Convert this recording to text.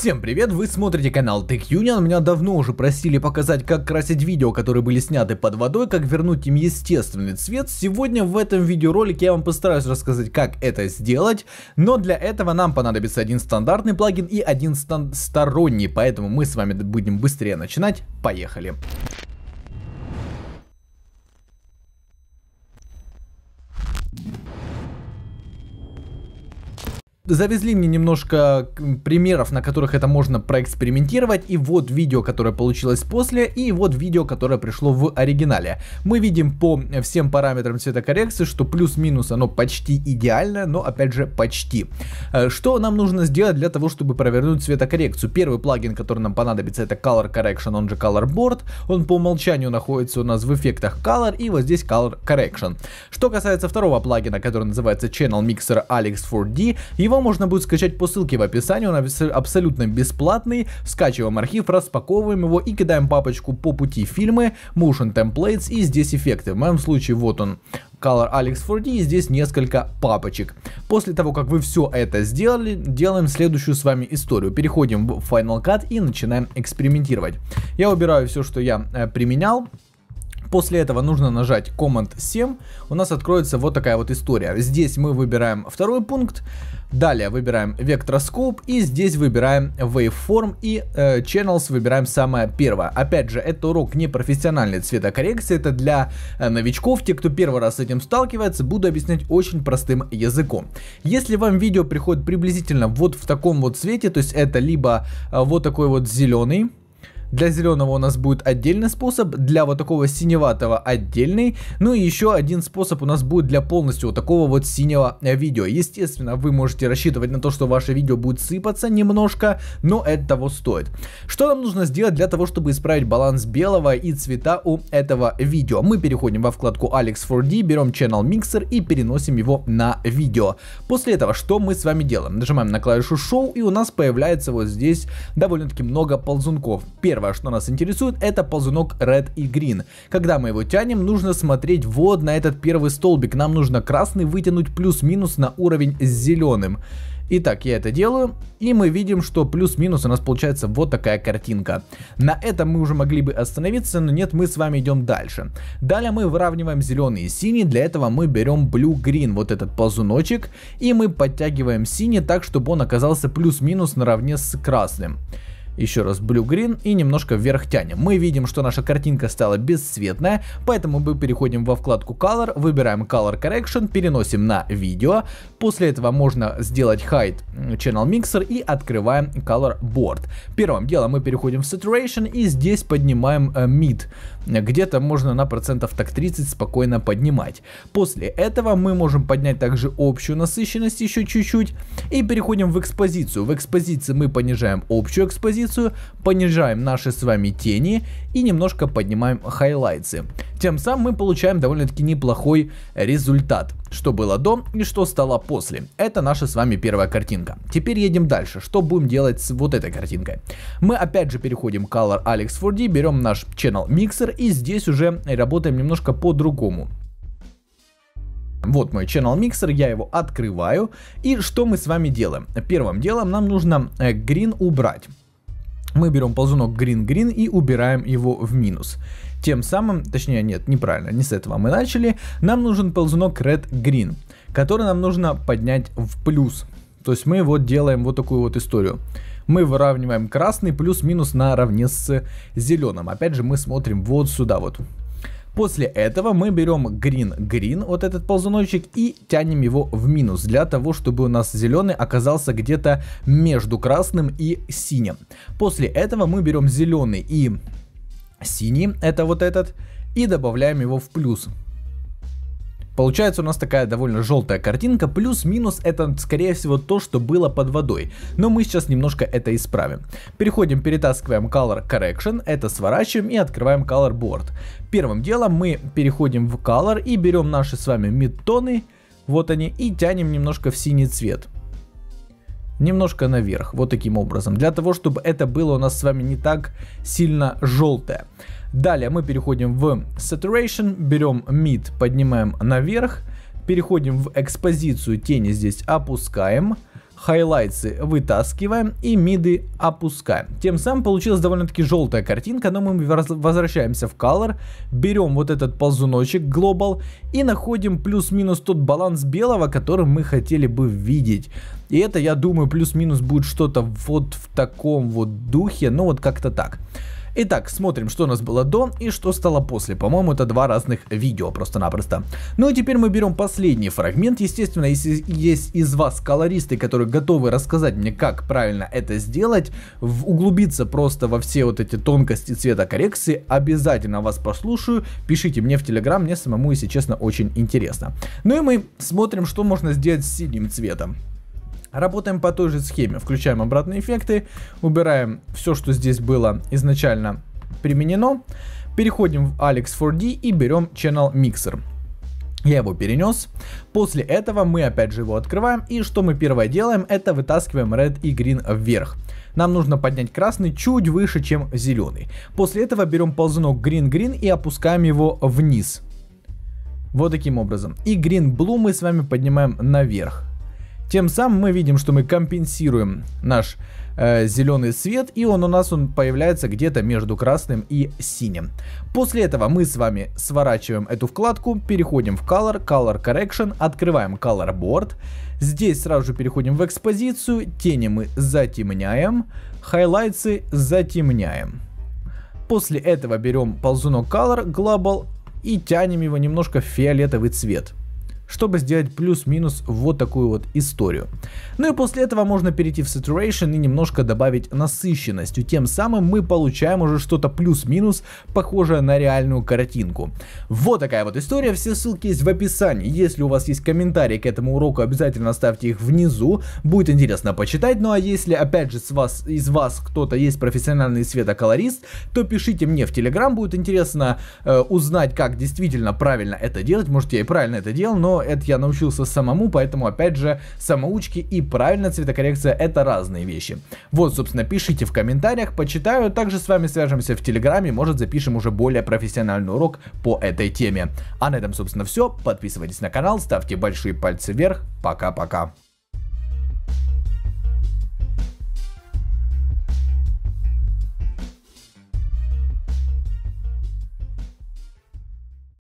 Всем привет, вы смотрите канал Tech Union, меня давно уже просили показать, как красить видео, которые были сняты под водой, как вернуть им естественный цвет. Сегодня в этом видеоролике я вам постараюсь рассказать, как это сделать, но для этого нам понадобится один стандартный плагин и один стан сторонний, поэтому мы с вами будем быстрее начинать, поехали. завезли мне немножко примеров, на которых это можно проэкспериментировать. И вот видео, которое получилось после, и вот видео, которое пришло в оригинале. Мы видим по всем параметрам цветокоррекции, что плюс-минус оно почти идеальное, но опять же почти. Э, что нам нужно сделать для того, чтобы провернуть цветокоррекцию? Первый плагин, который нам понадобится, это Color Correction, он же Color Board. Он по умолчанию находится у нас в эффектах Color, и вот здесь Color Correction. Что касается второго плагина, который называется Channel Mixer Alex 4D, его можно будет скачать по ссылке в описании, он абсолютно бесплатный. Скачиваем архив, распаковываем его и кидаем папочку по пути фильмы, motion templates и здесь эффекты. В моем случае вот он. Color Alex 4D и здесь несколько папочек. После того, как вы все это сделали, делаем следующую с вами историю. Переходим в Final Cut и начинаем экспериментировать. Я убираю все, что я э, применял. После этого нужно нажать Command 7. У нас откроется вот такая вот история. Здесь мы выбираем второй пункт. Далее выбираем Vectroscope и здесь выбираем Waveform и э, Channels выбираем самое первое. Опять же, это урок не профессиональной цветокоррекции, это для э, новичков, те, кто первый раз с этим сталкивается, буду объяснять очень простым языком. Если вам видео приходит приблизительно вот в таком вот цвете, то есть это либо э, вот такой вот зеленый, для зеленого у нас будет отдельный способ, для вот такого синеватого отдельный. Ну и еще один способ у нас будет для полностью вот такого вот синего э, видео. Естественно, вы можете рассчитывать на то, что ваше видео будет сыпаться немножко, но это того стоит. Что нам нужно сделать для того, чтобы исправить баланс белого и цвета у этого видео? Мы переходим во вкладку Alex4D, берем Channel Mixer и переносим его на видео. После этого что мы с вами делаем? Нажимаем на клавишу Show и у нас появляется вот здесь довольно-таки много ползунков. Первый первое, что нас интересует, это ползунок Red и Green. Когда мы его тянем, нужно смотреть вот на этот первый столбик. Нам нужно красный вытянуть плюс-минус на уровень с зеленым. Итак, я это делаю, и мы видим, что плюс-минус у нас получается вот такая картинка. На этом мы уже могли бы остановиться, но нет, мы с вами идем дальше. Далее мы выравниваем зеленый и синий, для этого мы берем blue-green, вот этот ползуночек, и мы подтягиваем синий так, чтобы он оказался плюс-минус наравне с красным еще раз Blue Green и немножко вверх тянем. Мы видим, что наша картинка стала бесцветная, поэтому мы переходим во вкладку Color, выбираем Color Correction, переносим на видео. После этого можно сделать Hide Channel Mixer и открываем Color Board. Первым делом мы переходим в Saturation и здесь поднимаем Mid э, где-то можно на процентов так 30 спокойно поднимать. После этого мы можем поднять также общую насыщенность еще чуть-чуть и переходим в экспозицию. В экспозиции мы понижаем общую экспозицию, понижаем наши с вами тени и немножко поднимаем хайлайтсы. Тем самым мы получаем довольно-таки неплохой результат. Что было до и что стало после. Это наша с вами первая картинка. Теперь едем дальше. Что будем делать с вот этой картинкой? Мы опять же переходим к Color Alex 4D, берем наш Channel Mixer и здесь уже работаем немножко по-другому. Вот мой Channel Mixer, я его открываю. И что мы с вами делаем? Первым делом нам нужно Green э, убрать мы берем ползунок green-green и убираем его в минус. Тем самым, точнее нет, неправильно, не с этого мы начали, нам нужен ползунок red-green, который нам нужно поднять в плюс. То есть мы вот делаем вот такую вот историю. Мы выравниваем красный плюс-минус наравне с зеленым. Опять же мы смотрим вот сюда вот. После этого мы берем green green, вот этот ползуночек, и тянем его в минус, для того, чтобы у нас зеленый оказался где-то между красным и синим. После этого мы берем зеленый и синий, это вот этот, и добавляем его в плюс. Получается у нас такая довольно желтая картинка, плюс-минус это скорее всего то, что было под водой, но мы сейчас немножко это исправим. Переходим, перетаскиваем Color Correction, это сворачиваем и открываем Color Board. Первым делом мы переходим в Color и берем наши с вами мидтоны, вот они, и тянем немножко в синий цвет немножко наверх, вот таким образом, для того, чтобы это было у нас с вами не так сильно желтое. Далее мы переходим в Saturation, берем Mid, поднимаем наверх, переходим в экспозицию тени, здесь опускаем, хайлайтсы вытаскиваем и миды опускаем. Тем самым получилась довольно-таки желтая картинка, но мы возвращаемся в color, берем вот этот ползуночек global и находим плюс-минус тот баланс белого, который мы хотели бы видеть. И это, я думаю, плюс-минус будет что-то вот в таком вот духе, ну вот как-то Так. Итак, смотрим, что у нас было до и что стало после. По-моему, это два разных видео просто-напросто. Ну и теперь мы берем последний фрагмент. Естественно, если есть из вас колористы, которые готовы рассказать мне, как правильно это сделать, углубиться просто во все вот эти тонкости цвета коррекции, обязательно вас послушаю. Пишите мне в Телеграм, мне самому, если честно, очень интересно. Ну и мы смотрим, что можно сделать с синим цветом. Работаем по той же схеме, включаем обратные эффекты, убираем все, что здесь было изначально применено, переходим в Alex 4D и берем Channel Mixer. Я его перенес. После этого мы опять же его открываем. И что мы первое делаем, это вытаскиваем Red и Green вверх. Нам нужно поднять красный чуть выше, чем зеленый. После этого берем ползунок Green-Green и опускаем его вниз. Вот таким образом. И Green Blue мы с вами поднимаем наверх. Тем самым мы видим, что мы компенсируем наш э, зеленый свет, и он у нас он появляется где-то между красным и синим. После этого мы с вами сворачиваем эту вкладку, переходим в Color, Color Correction, открываем Color Board. Здесь сразу же переходим в экспозицию, тени мы затемняем, хайлайтсы затемняем. После этого берем ползунок Color Global и тянем его немножко в фиолетовый цвет чтобы сделать плюс-минус вот такую вот историю. Ну и после этого можно перейти в Saturation и немножко добавить насыщенность, и тем самым мы получаем уже что-то плюс-минус похожее на реальную картинку. Вот такая вот история, все ссылки есть в описании. Если у вас есть комментарии к этому уроку, обязательно ставьте их внизу, будет интересно почитать. Ну а если опять же с вас, из вас кто-то есть профессиональный светоколорист, то пишите мне в Telegram, будет интересно э, узнать, как действительно правильно это делать. Может я и правильно это делал, но но это я научился самому, поэтому опять же самоучки и правильная цветокоррекция это разные вещи. Вот, собственно, пишите в комментариях, почитаю, также с вами свяжемся в Телеграме, может запишем уже более профессиональный урок по этой теме. А на этом, собственно, все. Подписывайтесь на канал, ставьте большие пальцы вверх. Пока-пока.